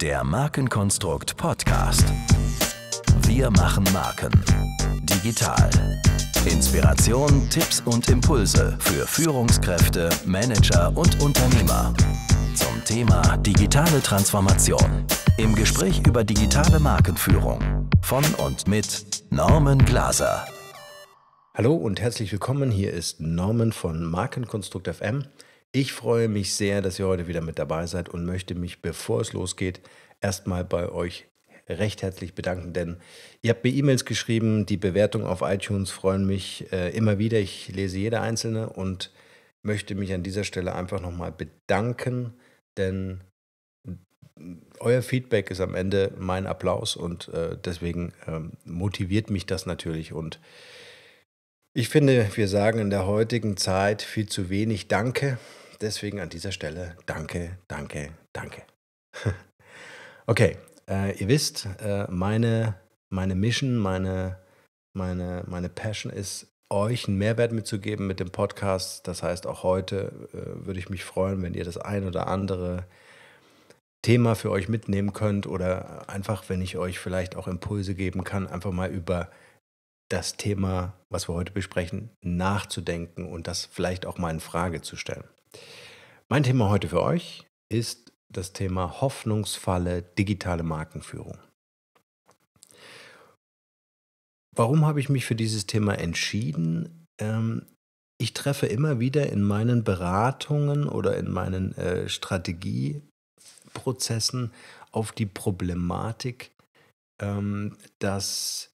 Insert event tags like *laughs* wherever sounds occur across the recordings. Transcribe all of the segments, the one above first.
Der Markenkonstrukt Podcast. Wir machen Marken. Digital. Inspiration, Tipps und Impulse für Führungskräfte, Manager und Unternehmer. Zum Thema digitale Transformation. Im Gespräch über digitale Markenführung. Von und mit Norman Glaser. Hallo und herzlich willkommen. Hier ist Norman von Markenkonstrukt FM. Ich freue mich sehr, dass ihr heute wieder mit dabei seid und möchte mich, bevor es losgeht, erstmal bei euch recht herzlich bedanken, denn ihr habt mir E-Mails geschrieben, die Bewertungen auf iTunes freuen mich äh, immer wieder. Ich lese jede einzelne und möchte mich an dieser Stelle einfach nochmal bedanken, denn euer Feedback ist am Ende mein Applaus und äh, deswegen ähm, motiviert mich das natürlich und ich finde, wir sagen in der heutigen Zeit viel zu wenig Danke. Deswegen an dieser Stelle Danke, Danke, Danke. *laughs* okay, äh, ihr wisst, äh, meine, meine Mission, meine, meine, meine Passion ist, euch einen Mehrwert mitzugeben mit dem Podcast. Das heißt, auch heute äh, würde ich mich freuen, wenn ihr das ein oder andere Thema für euch mitnehmen könnt oder einfach, wenn ich euch vielleicht auch Impulse geben kann, einfach mal über das Thema, was wir heute besprechen, nachzudenken und das vielleicht auch mal in Frage zu stellen. Mein Thema heute für euch ist das Thema Hoffnungsfalle digitale Markenführung. Warum habe ich mich für dieses Thema entschieden? Ähm, ich treffe immer wieder in meinen Beratungen oder in meinen äh, Strategieprozessen auf die Problematik, ähm, dass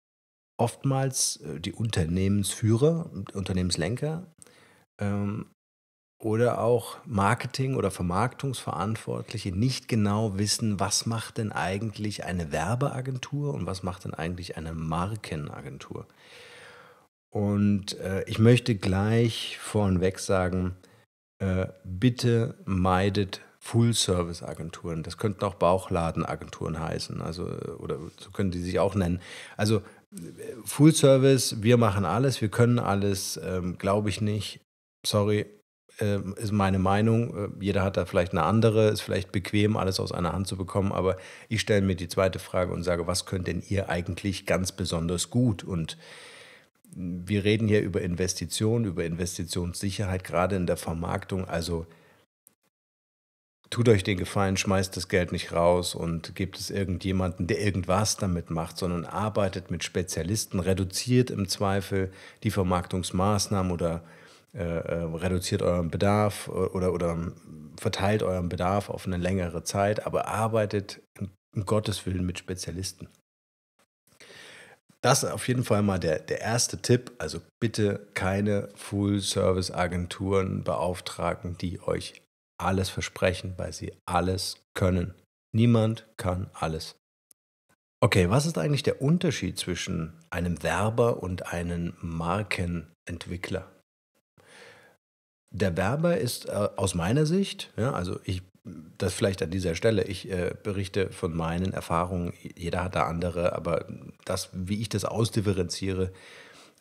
oftmals äh, die Unternehmensführer, Unternehmenslenker ähm, oder auch Marketing- oder Vermarktungsverantwortliche nicht genau wissen, was macht denn eigentlich eine Werbeagentur und was macht denn eigentlich eine Markenagentur. Und äh, ich möchte gleich vorweg sagen, äh, bitte meidet Full-Service-Agenturen. Das könnten auch Bauchladenagenturen heißen, also oder so können die sich auch nennen. Also Full Service, wir machen alles, wir können alles, ähm, glaube ich nicht. Sorry, äh, ist meine Meinung. Äh, jeder hat da vielleicht eine andere, ist vielleicht bequem, alles aus einer Hand zu bekommen. Aber ich stelle mir die zweite Frage und sage, was könnt denn ihr eigentlich ganz besonders gut? Und wir reden hier über Investitionen, über Investitionssicherheit, gerade in der Vermarktung. Also tut euch den Gefallen, schmeißt das Geld nicht raus und gebt es irgendjemanden, der irgendwas damit macht, sondern arbeitet mit Spezialisten, reduziert im Zweifel die Vermarktungsmaßnahmen oder äh, äh reduziert euren Bedarf äh, oder, oder verteilt euren Bedarf auf eine längere Zeit, aber arbeitet um Gottes Willen mit Spezialisten. Das ist auf jeden Fall mal der, der erste Tipp. Also bitte keine Full-Service-Agenturen beauftragen, die euch alles versprechen, weil sie alles können. Niemand kann alles. Okay, was ist eigentlich der Unterschied zwischen einem Werber und einem Markenentwickler? Der Werber ist äh, aus meiner Sicht, ja, also ich, das vielleicht an dieser Stelle, ich äh, berichte von meinen Erfahrungen, jeder hat da andere, aber das, wie ich das ausdifferenziere,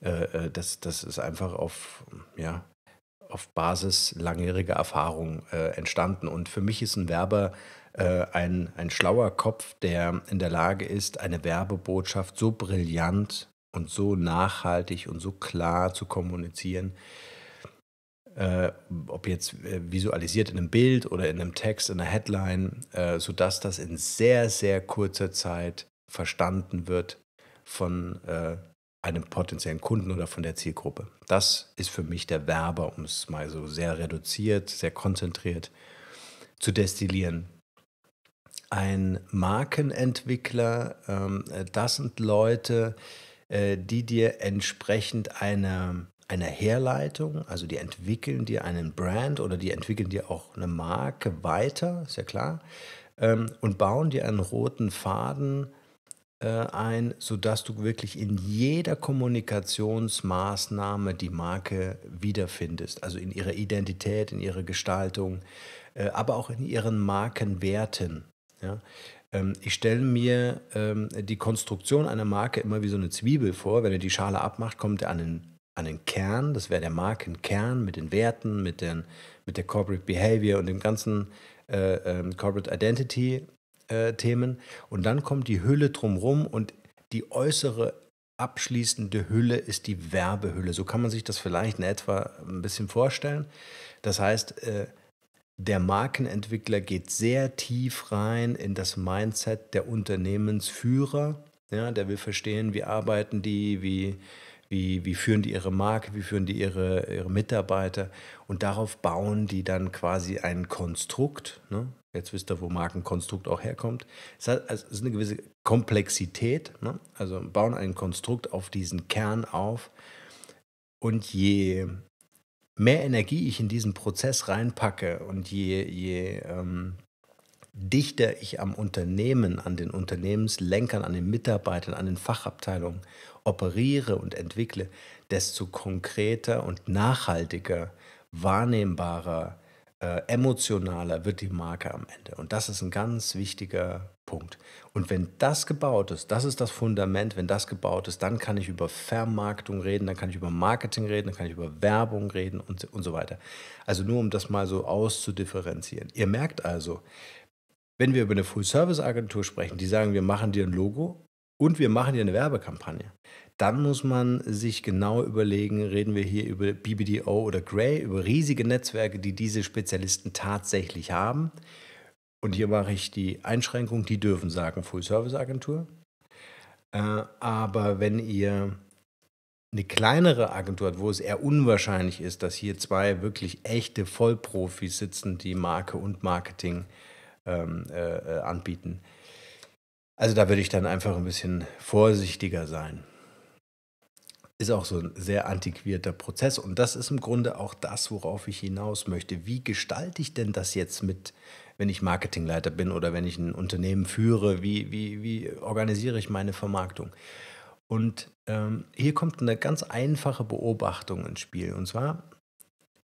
äh, äh das, das ist einfach auf, ja, auf Basis langjähriger Erfahrung äh, entstanden. Und für mich ist ein Werber äh, ein, ein schlauer Kopf, der in der Lage ist, eine Werbebotschaft so brillant und so nachhaltig und so klar zu kommunizieren, äh, ob jetzt äh, visualisiert in einem Bild oder in einem Text, in einer Headline, äh, sodass das in sehr, sehr kurzer Zeit verstanden wird von äh, einem potenziellen Kunden oder von der Zielgruppe. Das ist für mich der Werber, um es mal so sehr reduziert, sehr konzentriert zu destillieren. Ein Markenentwickler, ähm, das sind Leute, äh, die dir entsprechend eine, eine Herleitung, also die entwickeln dir einen Brand oder die entwickeln dir auch eine Marke weiter, ist ja klar, ähm, und bauen dir einen roten Faden äh, ein, sodass du wirklich in jeder Kommunikationsmaßnahme die Marke wiederfindest. Also in ihrer Identität, in ihrer Gestaltung, äh, aber auch in ihren Markenwerten. Ja? Ähm, ich stelle mir ähm, die Konstruktion einer Marke immer wie so eine Zwiebel vor. Wenn er die Schale abmacht, kommt er an den an den Kern, das wäre der Markenkern mit den Werten, mit, den, mit der Corporate Behavior und dem ganzen äh, ähm, Corporate Identity äh, Themen. Und dann kommt die Hülle drumherum und die äußere abschließende Hülle ist die Werbehülle. So kann man sich das vielleicht in etwa ein bisschen vorstellen. Das heißt, äh, der Markenentwickler geht sehr tief rein in das Mindset der Unternehmensführer. Ja, der will verstehen, wie arbeiten die, wie, wie, wie führen die ihre Marke, wie führen die ihre, ihre Mitarbeiter und darauf bauen die dann quasi ein Konstrukt. Ne? Jetzt wisst ihr, wo Markenkonstrukt auch herkommt. Es, hat, also, es ist eine gewisse Komplexität, ne? also bauen ein Konstrukt auf diesen Kern auf und je mehr Energie ich in diesen Prozess reinpacke und je, je ähm, dichter ich am Unternehmen, an den Unternehmenslenkern, an den Mitarbeitern, an den Fachabteilungen operiere und entwickle, desto konkreter und nachhaltiger, wahrnehmbarer, äh, emotionaler wird die Marke am Ende. Und das ist ein ganz wichtiger Punkt. Und wenn das gebaut ist, das ist das Fundament, wenn das gebaut ist, dann kann ich über Vermarktung reden, dann kann ich über Marketing reden, dann kann ich über Werbung reden und, und so weiter. Also nur um das mal so auszudifferenzieren. Ihr merkt also, wenn wir über eine Full-Service-Agentur sprechen, die sagen, wir machen dir ein Logo und wir machen dir eine Werbekampagne, dann muss man sich genau überlegen, reden wir hier über BBDO oder Gray, über riesige Netzwerke, die diese Spezialisten tatsächlich haben. Und hier mache ich die Einschränkung, die dürfen sagen Full-Service-Agentur. Äh, aber wenn ihr eine kleinere Agentur hat, wo es eher unwahrscheinlich ist, dass hier zwei wirklich echte Vollprofis sitzen, die Marke und Marketing äh, ähm, äh, äh, anbieten. Also da würde ich dann einfach ein bisschen vorsichtiger sein. Ist auch so ein sehr antiquierter Prozess und das ist im Grunde auch das, worauf ich hinaus möchte. Wie gestalte ich denn das jetzt mit, wenn ich Marketingleiter bin oder wenn ich ein Unternehmen führe? Wie, wie, wie organisiere ich meine Vermarktung? Und ähm, hier kommt eine ganz einfache Beobachtung ins Spiel. Und zwar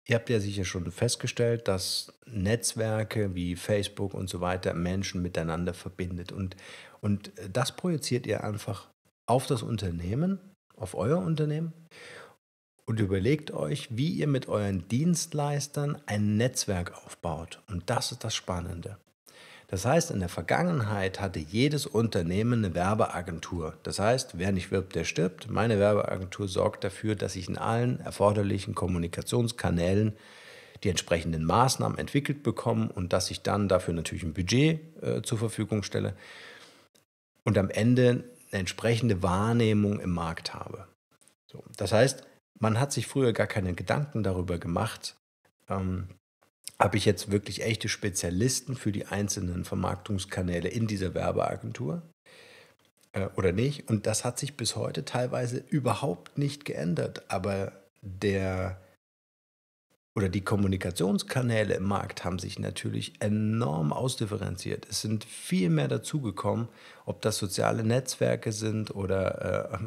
Ihr habt ja sicher schon festgestellt, dass Netzwerke wie Facebook und so weiter Menschen miteinander verbindet. Und, und das projiziert ihr einfach auf das Unternehmen, auf euer Unternehmen und überlegt euch, wie ihr mit euren Dienstleistern ein Netzwerk aufbaut. Und das ist das Spannende. Das heißt, in der Vergangenheit hatte jedes Unternehmen eine Werbeagentur. Das heißt, wer nicht wirbt, der stirbt. Meine Werbeagentur sorgt dafür, dass ich in allen erforderlichen Kommunikationskanälen die entsprechenden Maßnahmen entwickelt bekomme und dass ich dann dafür natürlich ein Budget äh, zur Verfügung stelle und am Ende eine entsprechende Wahrnehmung im Markt habe. So, das heißt, man hat sich früher gar keine Gedanken darüber gemacht, ähm, habe ich jetzt wirklich echte Spezialisten für die einzelnen Vermarktungskanäle in dieser Werbeagentur äh, oder nicht? Und das hat sich bis heute teilweise überhaupt nicht geändert. Aber der oder die Kommunikationskanäle im Markt haben sich natürlich enorm ausdifferenziert. Es sind viel mehr dazugekommen, ob das soziale Netzwerke sind oder äh,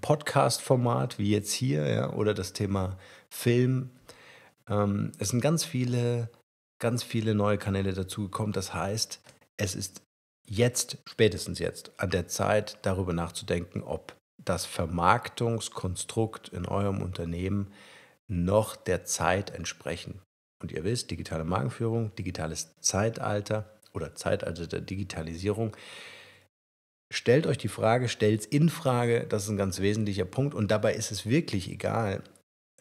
Podcast-Format wie jetzt hier ja, oder das Thema Film, ähm, es sind ganz viele, ganz viele neue Kanäle dazugekommen. Das heißt, es ist jetzt, spätestens jetzt, an der Zeit, darüber nachzudenken, ob das Vermarktungskonstrukt in eurem Unternehmen noch der Zeit entsprechen. Und ihr wisst, digitale Markenführung, digitales Zeitalter oder Zeitalter der Digitalisierung. Stellt euch die Frage, stellt es in Frage, das ist ein ganz wesentlicher Punkt. Und dabei ist es wirklich egal,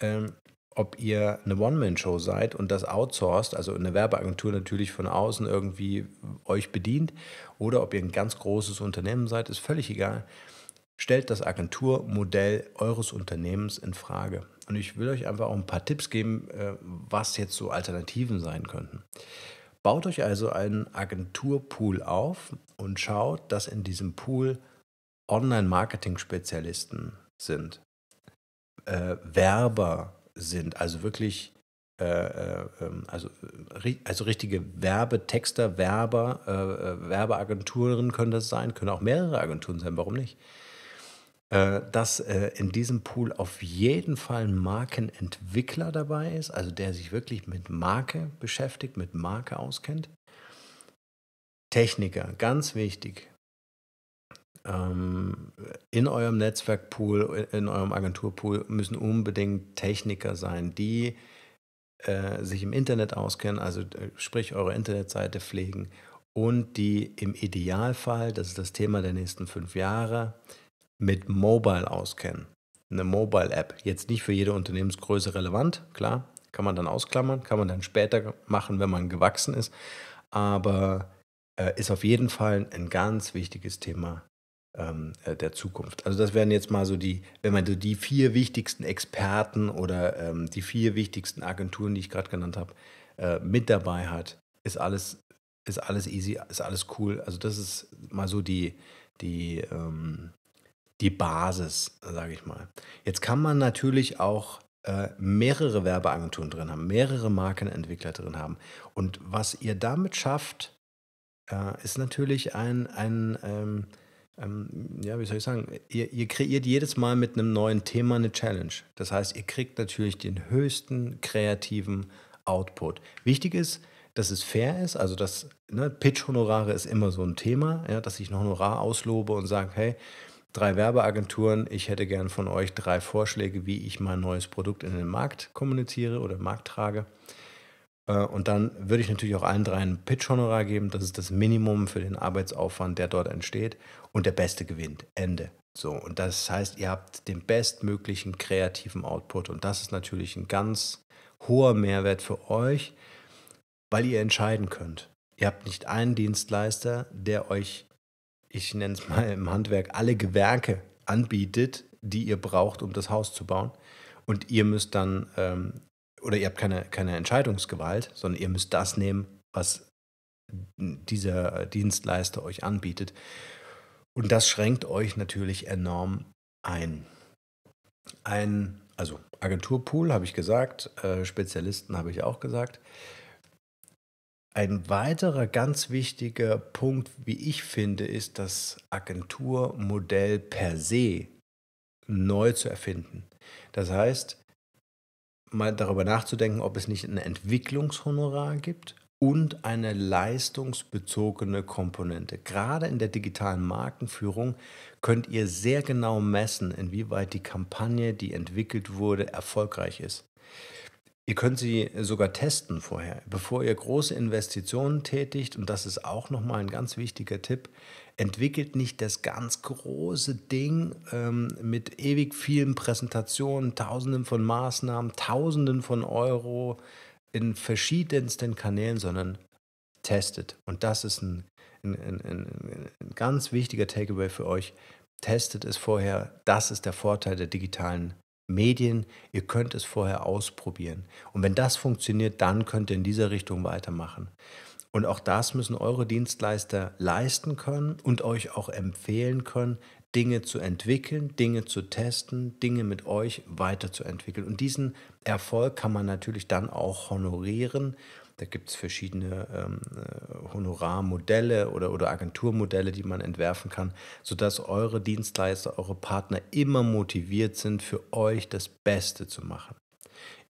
ähm, ob ihr eine One-Man-Show seid und das outsourced, also eine Werbeagentur natürlich von außen irgendwie euch bedient, oder ob ihr ein ganz großes Unternehmen seid, ist völlig egal. Stellt das Agenturmodell eures Unternehmens in Frage. Und ich will euch einfach auch ein paar Tipps geben, äh, was jetzt so Alternativen sein könnten. Baut euch also einen Agenturpool auf und schaut, dass in diesem Pool Online-Marketing-Spezialisten sind, äh, Werber, sind, also wirklich äh, äh, ähm, also, äh, also richtige Werbetexter, Werber, Werbeagenturen können das sein, können auch mehrere Agenturen sein, warum nicht? dass in diesem Pool auf jeden Fall ein Markenentwickler dabei ist, also der sich wirklich mit Marke beschäftigt, mit Marke auskennt. Techniker, ganz wichtig ähm, in eurem Netzwerkpool, in eurem Agenturpool müssen unbedingt Techniker sein, die äh, sich im Internet auskennen, also äh, sprich eure Internetseite pflegen und die im Idealfall, das ist das Thema der nächsten fünf Jahre, mit Mobile auskennen. Eine Mobile-App, jetzt nicht für jede Unternehmensgröße relevant, klar, kann man dann ausklammern, kann man dann später machen, wenn man gewachsen ist, aber äh, ist auf jeden Fall ein ganz wichtiges Thema ähm, äh, der Zukunft. Also das wären jetzt mal so die, wenn man so die vier wichtigsten Experten oder ähm, die vier wichtigsten Agenturen, die ich gerade genannt habe, äh, mit dabei hat, ist alles, ist alles easy, ist alles cool. Also das ist mal so die, die, ähm, die Basis, sage ich mal. Jetzt kann man natürlich auch äh, mehrere Werbeagenturen drin haben, mehrere Markenentwickler drin haben. Und was ihr damit schafft, äh, ist natürlich ein, ein ähm, ähm, ja, wie soll ich sagen, ihr, ihr kreiert jedes Mal mit einem neuen Thema eine Challenge. Das heißt, ihr kriegt natürlich den höchsten kreativen Output. Wichtig ist, dass es fair ist, also das ne, Pitch-Honorare ist immer so ein Thema, ja, dass ich ein Honorar auslobe und sage, hey, drei Werbeagenturen, ich hätte gern von euch drei Vorschläge, wie ich mein neues Produkt in den Markt kommuniziere oder Markt trage. Äh, und dann würde ich natürlich auch allen drei ein Pitch-Honorar geben. Das ist das Minimum für den Arbeitsaufwand, der dort entsteht und der Beste gewinnt. Ende. So, und das heißt, ihr habt den bestmöglichen kreativen Output und das ist natürlich ein ganz hoher Mehrwert für euch, weil ihr entscheiden könnt. Ihr habt nicht einen Dienstleister, der euch, ich nenne es mal im Handwerk, alle Gewerke anbietet, die ihr braucht, um das Haus zu bauen. Und ihr müsst dann, ähm, oder ihr habt keine, keine Entscheidungsgewalt, sondern ihr müsst das nehmen, was dieser Dienstleister euch anbietet. Und das schränkt euch natürlich enorm ein. Ein, also Agenturpool habe ich gesagt, äh, Spezialisten habe ich auch gesagt. Ein weiterer ganz wichtiger Punkt, wie ich finde, ist das Agenturmodell per se neu zu erfinden. Das heißt, mal darüber nachzudenken, ob es nicht ein Entwicklungshonorar gibt und eine leistungsbezogene Komponente. Gerade in der digitalen Markenführung könnt ihr sehr genau messen, inwieweit die Kampagne, die entwickelt wurde, erfolgreich ist. Ihr könnt sie sogar testen vorher, bevor ihr große Investitionen tätigt. Und das ist auch nochmal ein ganz wichtiger Tipp. Entwickelt nicht das ganz große Ding ähm, mit ewig vielen Präsentationen, Tausenden von Maßnahmen, Tausenden von Euro, in verschiedensten Kanälen, sondern testet. Und das ist ein, ein, ein, ein ganz wichtiger Takeaway für euch. Testet es vorher. Das ist der Vorteil der digitalen Medien. Ihr könnt es vorher ausprobieren. Und wenn das funktioniert, dann könnt ihr in dieser Richtung weitermachen. Und auch das müssen eure Dienstleister leisten können und euch auch empfehlen können, Dinge zu entwickeln, Dinge zu testen, Dinge mit euch weiterzuentwickeln. Und diesen Erfolg kann man natürlich dann auch honorieren. Da gibt es verschiedene ähm, äh, Honorarmodelle oder, oder Agenturmodelle, die man entwerfen kann, sodass eure Dienstleister, eure Partner immer motiviert sind, für euch das Beste zu machen.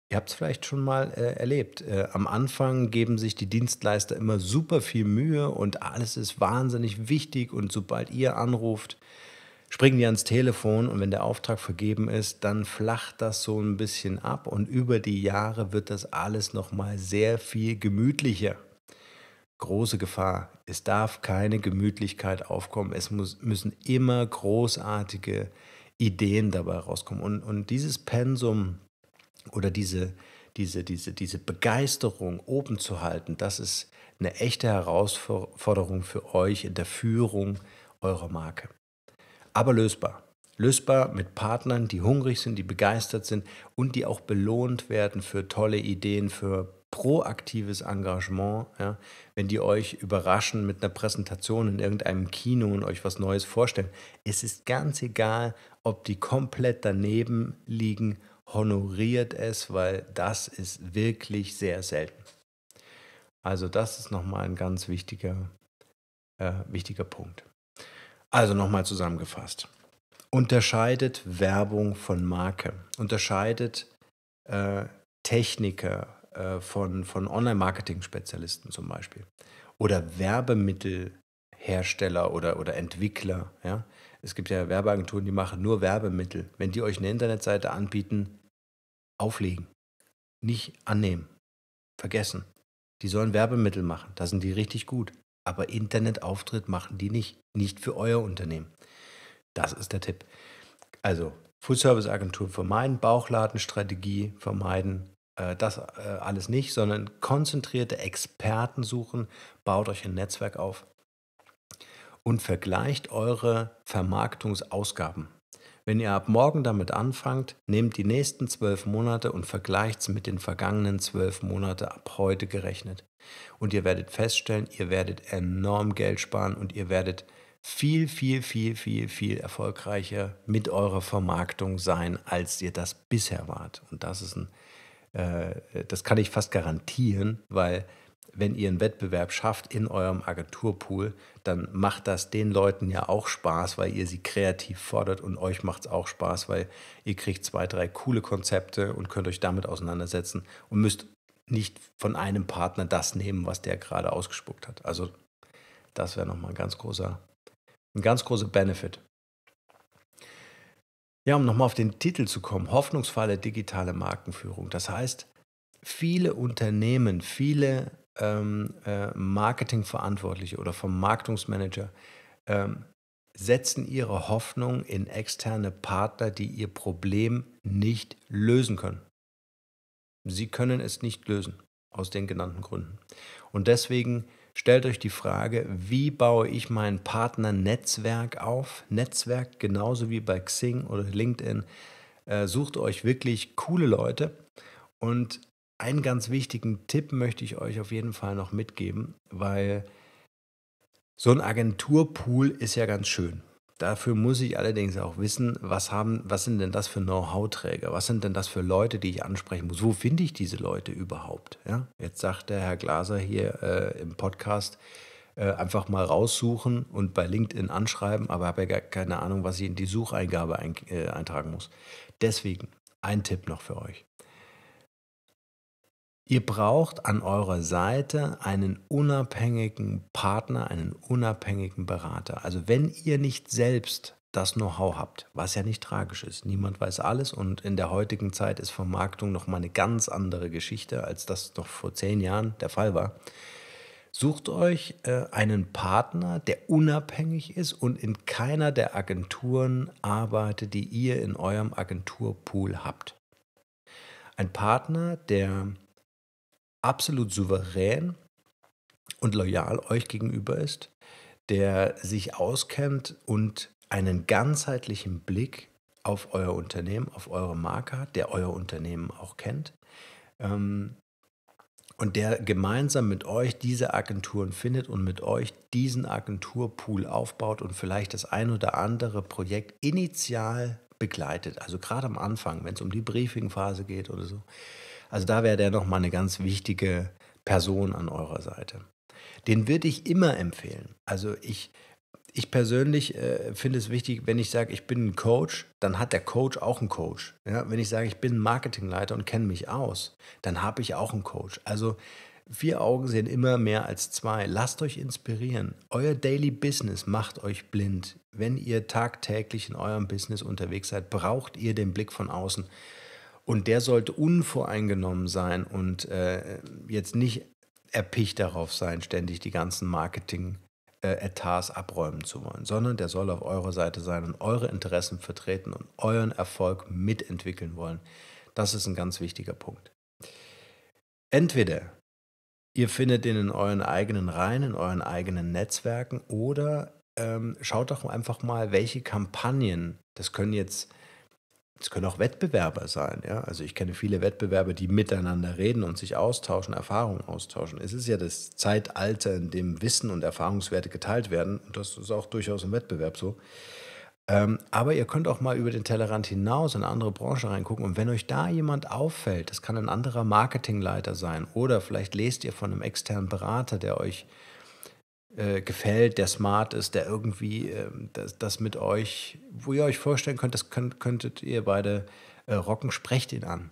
Ihr habt es vielleicht schon mal äh, erlebt. Äh, am Anfang geben sich die Dienstleister immer super viel Mühe und alles ist wahnsinnig wichtig und sobald ihr anruft, springen die ans Telefon und wenn der Auftrag vergeben ist, dann flacht das so ein bisschen ab und über die Jahre wird das alles nochmal sehr viel gemütlicher. Große Gefahr. Es darf keine Gemütlichkeit aufkommen. Es muss, müssen immer großartige Ideen dabei rauskommen. Und, und dieses Pensum oder diese, diese, diese, diese Begeisterung oben zu halten, das ist eine echte Herausforderung für euch in der Führung eurer Marke aber lösbar. Lösbar mit Partnern, die hungrig sind, die begeistert sind und die auch belohnt werden für tolle Ideen, für proaktives Engagement. Ja? Wenn die euch überraschen mit einer Präsentation in irgendeinem Kino und euch was Neues vorstellen, es ist ganz egal, ob die komplett daneben liegen, honoriert es, weil das ist wirklich sehr selten. Also das ist nochmal ein ganz wichtiger, äh, wichtiger Punkt. Also nochmal zusammengefasst. Unterscheidet Werbung von Marke. Unterscheidet äh, Techniker äh, von, von Online-Marketing-Spezialisten zum Beispiel. Oder Werbemittelhersteller oder, oder Entwickler. Ja? Es gibt ja Werbeagenturen, die machen nur Werbemittel. Wenn die euch eine Internetseite anbieten, auflegen. Nicht annehmen. Vergessen. Die sollen Werbemittel machen. Da sind die richtig gut. Aber Internetauftritt machen die nicht. Nicht für euer Unternehmen. Das ist der Tipp. Also full service agentur vermeiden, Bauchladenstrategie vermeiden, äh, das äh, alles nicht, sondern konzentrierte Experten suchen, baut euch ein Netzwerk auf und vergleicht eure Vermarktungsausgaben. Wenn ihr ab morgen damit anfangt, nehmt die nächsten zwölf Monate und vergleicht es mit den vergangenen zwölf Monaten ab heute gerechnet. Und ihr werdet feststellen, ihr werdet enorm Geld sparen und ihr werdet viel, viel, viel, viel, viel erfolgreicher mit eurer Vermarktung sein, als ihr das bisher wart. Und das ist ein, äh, das kann ich fast garantieren, weil wenn ihr einen Wettbewerb schafft in eurem Agenturpool, dann macht das den Leuten ja auch Spaß, weil ihr sie kreativ fordert und euch macht es auch Spaß, weil ihr kriegt zwei, drei coole Konzepte und könnt euch damit auseinandersetzen und müsst nicht von einem Partner das nehmen, was der gerade ausgespuckt hat. Also das wäre nochmal ein ganz großer, ein ganz großer Benefit. Ja, um nochmal auf den Titel zu kommen, Hoffnungsfalle digitale Markenführung. Das heißt, viele Unternehmen, viele ähm, äh, Marketingverantwortliche oder Vermarktungsmanager ähm, setzen ihre Hoffnung in externe Partner, die ihr Problem nicht lösen können. Sie können es nicht lösen, aus den genannten Gründen. Und deswegen stellt euch die Frage, wie baue ich mein Partnernetzwerk auf? Netzwerk genauso wie bei Xing oder LinkedIn. Äh, sucht euch wirklich coole Leute und einen ganz wichtigen Tipp möchte ich euch auf jeden Fall noch mitgeben, weil so ein Agenturpool ist ja ganz schön. Dafür muss ich allerdings auch wissen, was, haben, was sind denn das für Know-how-Träger? Was sind denn das für Leute, die ich ansprechen muss? Wo finde ich diese Leute überhaupt? Ja? Jetzt sagt der Herr Glaser hier äh, im Podcast, äh, einfach mal raussuchen und bei LinkedIn anschreiben, aber habe ja gar keine Ahnung, was ich in die Sucheingabe ein, äh, eintragen muss. Deswegen ein Tipp noch für euch. Ihr braucht an eurer Seite einen unabhängigen Partner, einen unabhängigen Berater. Also wenn ihr nicht selbst das Know-how habt, was ja nicht tragisch ist. Niemand weiß alles und in der heutigen Zeit ist Vermarktung nochmal eine ganz andere Geschichte, als das noch vor zehn Jahren der Fall war. Sucht euch äh, einen Partner, der unabhängig ist und in keiner der Agenturen arbeitet, die ihr in eurem Agenturpool habt. Ein Partner, der absolut souverän und loyal euch gegenüber ist, der sich auskennt und einen ganzheitlichen Blick auf euer Unternehmen, auf eure Marke hat, der euer Unternehmen auch kennt ähm, und der gemeinsam mit euch diese Agenturen findet und mit euch diesen Agenturpool aufbaut und vielleicht das ein oder andere Projekt initial begleitet, also gerade am Anfang, wenn es um die Briefingphase geht oder so also da wäre der nochmal eine ganz wichtige Person an eurer Seite. Den würde ich immer empfehlen. Also ich, ich persönlich äh, finde es wichtig, wenn ich sage, ich bin ein Coach, dann hat der Coach auch einen Coach. Ja, wenn ich sage, ich bin Marketingleiter und kenne mich aus, dann habe ich auch einen Coach. Also vier Augen sehen immer mehr als zwei. Lasst euch inspirieren. Euer Daily Business macht euch blind. Wenn ihr tagtäglich in eurem Business unterwegs seid, braucht ihr den Blick von außen. Und der sollte unvoreingenommen sein und äh, jetzt nicht erpicht darauf sein, ständig die ganzen Marketing- Etats abräumen zu wollen, sondern der soll auf eurer Seite sein und eure Interessen vertreten und euren Erfolg mitentwickeln wollen. Das ist ein ganz wichtiger Punkt. Entweder ihr findet ihn in euren eigenen Reihen, in euren eigenen Netzwerken oder ähm, schaut doch einfach mal, welche Kampagnen, das können jetzt es können auch Wettbewerber sein. Ja? Also ich kenne viele Wettbewerber, die miteinander reden und sich austauschen, Erfahrungen austauschen. Es ist ja das Zeitalter, in dem Wissen und Erfahrungswerte geteilt werden. Und das ist auch durchaus im Wettbewerb so. Ähm, aber ihr könnt auch mal über den Tellerrand hinaus in eine andere Branche reingucken. Und wenn euch da jemand auffällt, das kann ein anderer Marketingleiter sein oder vielleicht lest ihr von einem externen Berater, der euch äh, gefällt, der smart ist, der irgendwie äh, das, das, mit euch, wo ihr euch vorstellen könnt, das könnt, könntet ihr beide äh, rocken, sprecht ihn an.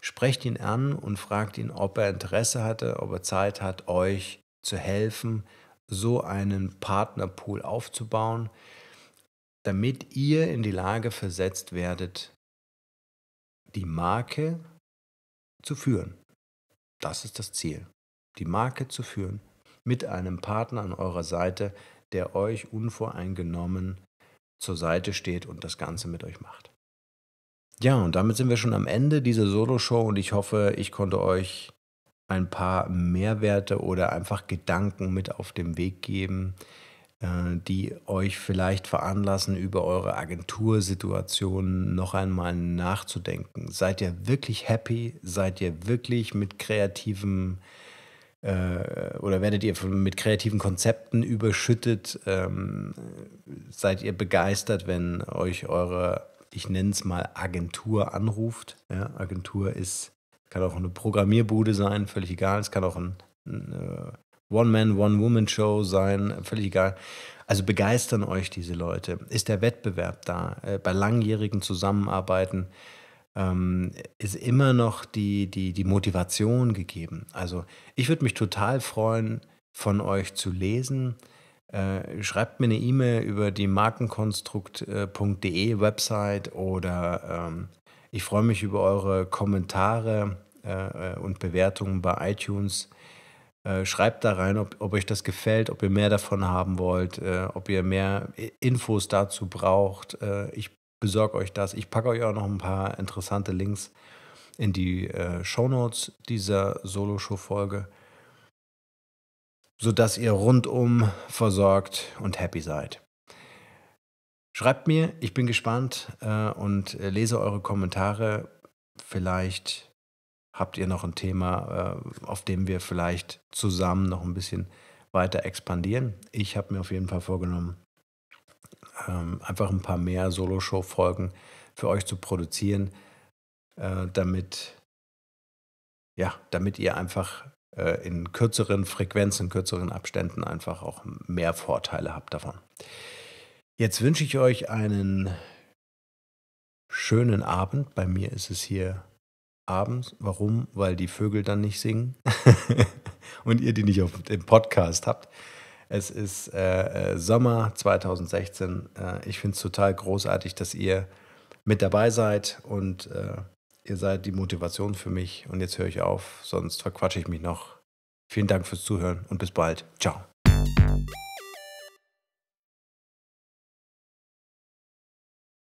Sprecht ihn an und fragt ihn, ob er Interesse hatte, ob er Zeit hat, euch zu helfen, so einen Partnerpool aufzubauen, damit ihr in die Lage versetzt werdet, die Marke zu führen. Das ist das Ziel, die Marke zu führen mit einem Partner an eurer Seite, der euch unvoreingenommen zur Seite steht und das Ganze mit euch macht. Ja, und damit sind wir schon am Ende dieser Solo-Show und ich hoffe, ich konnte euch ein paar Mehrwerte oder einfach Gedanken mit auf den Weg geben, äh, die euch vielleicht veranlassen, über eure Agentursituation noch einmal nachzudenken. Seid ihr wirklich happy? Seid ihr wirklich mit kreativem äh, oder werdet ihr mit kreativen Konzepten überschüttet? Ähm, seid ihr begeistert, wenn euch eure, ich nenne es mal Agentur anruft? Ja, Agentur ist, kann auch eine Programmierbude sein, völlig egal. Es kann auch ein, ein äh, One-Man, One-Woman-Show sein, völlig egal. Also begeistern euch diese Leute? Ist der Wettbewerb da? Äh, bei langjährigen Zusammenarbeiten ähm, ist immer noch die, die, die Motivation gegeben. Also ich würde mich total freuen, von euch zu lesen. Äh, schreibt mir eine E-Mail über die markenkonstrukt.de Website oder ähm, ich freue mich über eure Kommentare äh, äh, und Bewertungen bei iTunes. Äh, schreibt da rein, ob, ob, euch das gefällt, ob ihr mehr davon haben wollt, äh, ob ihr mehr Infos dazu braucht. Äh, ich besorge euch das. Ich packe euch auch noch ein paar interessante Links in die äh, Shownotes dieser Solo-Show-Folge, sodass ihr rundum versorgt und happy seid. Schreibt mir, ich bin gespannt äh, und lese eure Kommentare. Vielleicht habt ihr noch ein Thema, äh, auf dem wir vielleicht zusammen noch ein bisschen weiter expandieren. Ich habe mir auf jeden Fall vorgenommen, ähm, einfach ein paar mehr Solo-Show-Folgen für euch zu produzieren, äh, damit, ja, damit ihr einfach äh, in kürzeren Frequenzen, kürzeren Abständen einfach auch mehr Vorteile habt davon. Jetzt wünsche ich euch einen schönen Abend. Bei mir ist es hier abends. Warum? Weil die Vögel dann nicht singen *laughs* und ihr die nicht auf dem Podcast habt. Es ist äh, äh Sommer 2016. Äh, ich finde es total großartig, dass ihr mit dabei seid und äh, ihr seid die Motivation für mich. Und jetzt höre ich auf, sonst verquatsche ich mich noch. Vielen Dank fürs Zuhören und bis bald. Ciao.